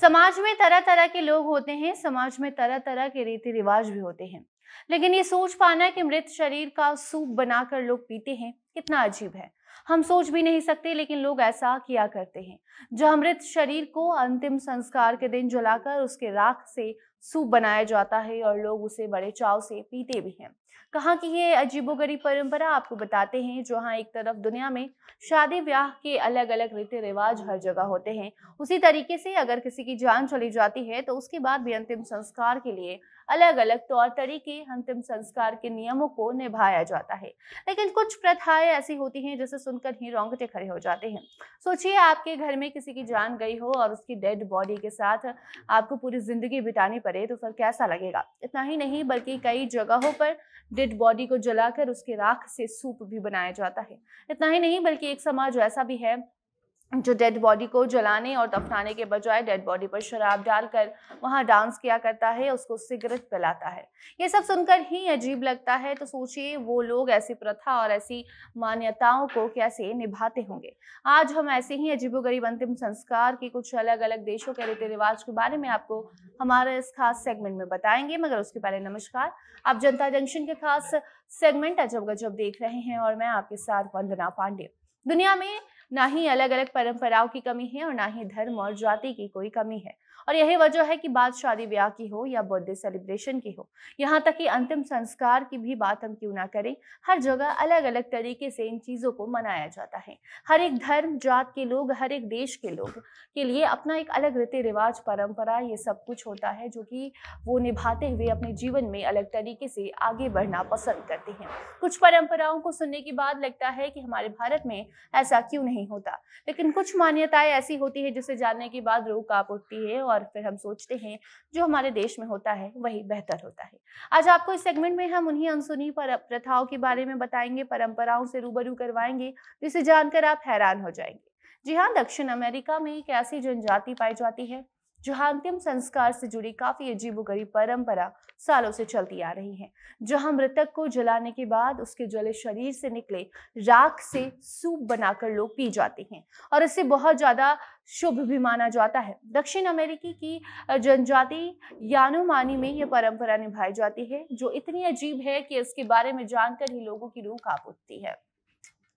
समाज में तरह तरह के लोग होते हैं समाज में तरह तरह के रीति रिवाज भी होते हैं लेकिन ये सोच पाना कि मृत शरीर का सूप बनाकर लोग पीते हैं कितना अजीब है हम सोच भी नहीं सकते लेकिन लोग ऐसा किया करते हैं जो मृत शरीर को अंतिम संस्कार के दिन जलाकर उसके राख से सूप बनाया जाता है और लोग उसे बड़े चाव से पीते भी हैं कहाँ की ये अजीबोगरीब परंपरा आपको बताते हैं जहाँ एक तरफ दुनिया में शादी ब्याह के अलग अलग रीति रिवाज हर जगह होते हैं उसी तरीके से अगर किसी की जान चली जाती है तो उसके बाद भी अंतिम संस्कार के लिए अलग अलग तौर तरीके अंतिम संस्कार के नियमों को निभाया जाता है लेकिन कुछ प्रथाएं ऐसी होती हैं जैसे सुनकर ही रोंगटे खड़े हो जाते हैं सोचिए आपके घर में किसी की जान गई हो और उसकी डेड बॉडी के साथ आपको पूरी जिंदगी बितानी पड़े तो फिर कैसा लगेगा इतना ही नहीं बल्कि कई जगहों पर डेड बॉडी को जलाकर उसके राख से सूप भी बनाया जाता है इतना ही नहीं बल्कि एक समाज ऐसा भी है जो डेड बॉडी को जलाने और दफनाने के बजाय डेड बॉडी पर शराब डालकर वहां डांस किया करता है उसको सिगरेट पिलाता है ये सब सुनकर ही अजीब लगता है तो सोचिए वो लोग ऐसी प्रथा और ऐसी मान्यताओं को कैसे निभाते होंगे आज हम ऐसे ही अजीबोगरीब अंतिम संस्कार के कुछ अलग अलग देशों के रीति रिवाज के बारे में आपको हमारे इस खास सेगमेंट में बताएंगे मगर उसके पहले नमस्कार आप जनता जंक्शन के खास सेगमेंट अजब गजब देख रहे हैं और मैं आपके साथ वंदना पांडे दुनिया में ना ही अलग अलग परंपराओं की कमी है और ना ही धर्म और जाति की कोई कमी है और यही वजह है कि बात शादी ब्याह की हो या बर्थडे सेलिब्रेशन की हो यहाँ तक कि अंतिम संस्कार की भी बात हम क्यों ना करें हर जगह अलग अलग तरीके से इन चीज़ों को मनाया जाता है हर एक धर्म जात के लोग हर एक देश के लोग के लिए अपना एक अलग रीति रिवाज परंपरा ये सब कुछ होता है जो कि वो निभाते हुए अपने जीवन में अलग तरीके से आगे बढ़ना पसंद करते हैं कुछ परंपराओं को सुनने के बाद लगता है कि हमारे भारत में ऐसा क्यों नहीं होता लेकिन कुछ मान्यताएं ऐसी होती है जिसे जानने के बाद रोक काप उठती है और और फिर हम सोचते हैं जो हमारे देश में होता है वही बेहतर होता है आज आपको इस सेगमेंट में हम उन्हीं अनसुनी पर प्रथाओं के बारे में बताएंगे परंपराओं से रूबरू करवाएंगे जिसे जानकर आप हैरान हो जाएंगे जी हाँ दक्षिण अमेरिका में एक ऐसी जनजाति पाई जाती है जहां अंतिम संस्कार से जुड़ी काफी अजीबोगरीब परंपरा सालों से चलती आ रही है जहां मृतक को जलाने के बाद उसके जले शरीर से निकले राख से सूप बनाकर लोग पी जाते हैं और इसे बहुत ज़्यादा शुभ भी माना जाता है दक्षिण अमेरिकी की जनजाति यानुमानी में यह परंपरा निभाई जाती है जो इतनी अजीब है कि इसके बारे में जानकर ही लोगों की रूह काप उठती है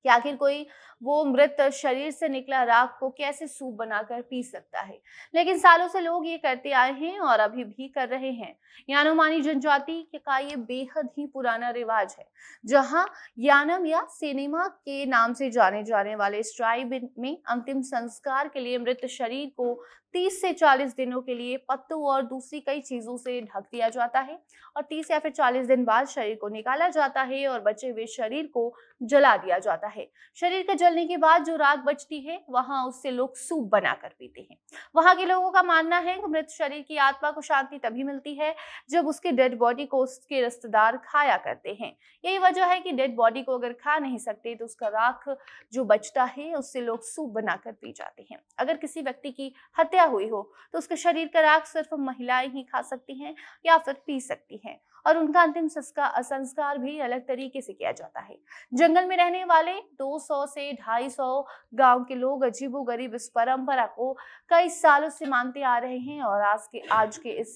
कि आखिर कोई वो मृत शरीर से निकला राख को कैसे सूप बनाकर पी सकता है लेकिन सालों से लोग ये करते आए हैं और अभी भी कर रहे हैं यानोमानी जनजाति का ये बेहद ही पुराना रिवाज है जहां यानम या सिनेमा के नाम से जाने जाने वाले स्ट्राइब में अंतिम संस्कार के लिए मृत शरीर को 30 से 40 दिनों के लिए पत्तों और दूसरी कई चीजों से ढक दिया जाता है और 30 या फिर 40 दिन बाद शरीर को निकाला जाता है और बचे हुए शरीर को जला दिया जाता है जाता है शरीर के जलने के बाद जो राख बचती है वहां उससे लोग सूप बनाकर पीते हैं वहां के लोगों का मानना है कि मृत शरीर की आत्मा को शांति तभी मिलती है जब उसके डेड बॉडी को उसके रिश्तेदार खाया करते हैं यही वजह है कि डेड बॉडी को अगर खा नहीं सकते तो उसका राख जो बचता है उससे लोग सूप बनाकर पी जाते हैं अगर किसी व्यक्ति की हत्या हुई हो तो उसके शरीर का राख सिर्फ महिलाएं ही खा सकती हैं या फिर पी सकती हैं और उनका अंतिम संस्कार भी अलग तरीके से किया जाता है जंगल में रहने वाले 200 से 250 गांव के लोग अजीबो गरीब इस परंपरा को कई सालों से मानते आ रहे हैं और आज के आज के इस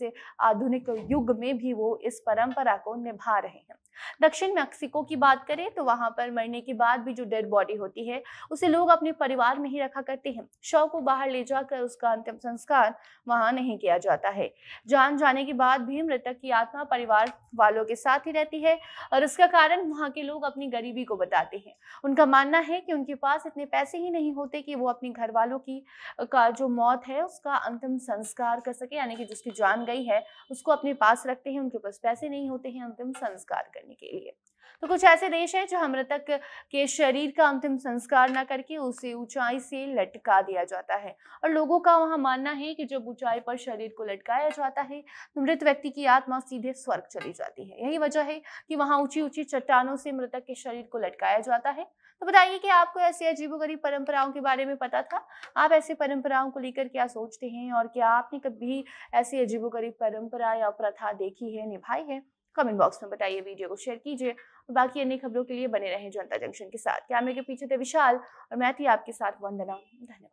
आधुनिक युग में भी वो इस परंपरा को निभा रहे हैं दक्षिण मैक्सिको की बात करें तो वहां पर मरने के बाद भी जो डेड बॉडी होती है उसे लोग अपने परिवार में ही रखा करते हैं शव को बाहर ले जाकर उसका अंतिम संस्कार वहां नहीं किया जाता है जान जाने के बाद भी मृतक की आत्मा परिवार वालों के साथ ही रहती है और उसका कारण वहाँ के लोग अपनी गरीबी को बताते हैं उनका मानना है कि उनके पास इतने पैसे ही नहीं होते कि वो अपने घर वालों की का जो मौत है उसका अंतिम संस्कार कर सके यानी कि जिसकी जान गई है उसको अपने पास रखते हैं उनके पास पैसे नहीं होते हैं अंतिम संस्कार करने के लिए तो कुछ ऐसे देश हैं जहां मृतक के शरीर का अंतिम संस्कार न करके उसे ऊंचाई से लटका दिया जाता है और लोगों का वहां मानना है कि जब ऊंचाई पर शरीर को लटकाया जाता है तो मृत व्यक्ति की आत्मा सीधे स्वर्ग चली जाती है यही वजह है कि वहां ऊंची ऊंची चट्टानों से मृतक के शरीर को लटकाया जाता है तो बताइए कि आपको ऐसी अजीबोगरीब परंपराओं के बारे में पता था आप ऐसी परंपराओं को लेकर क्या सोचते हैं और क्या आपने कभी ऐसी अजीबोगरीब परंपरा या प्रथा देखी है निभाई है कमेंट बॉक्स में बताइए वीडियो को शेयर कीजिए और बाकी अन्य खबरों के लिए बने रहें जनता जंक्शन के साथ कैमरे के पीछे थे विशाल और मैं थी आपके साथ वंदना धन्यवाद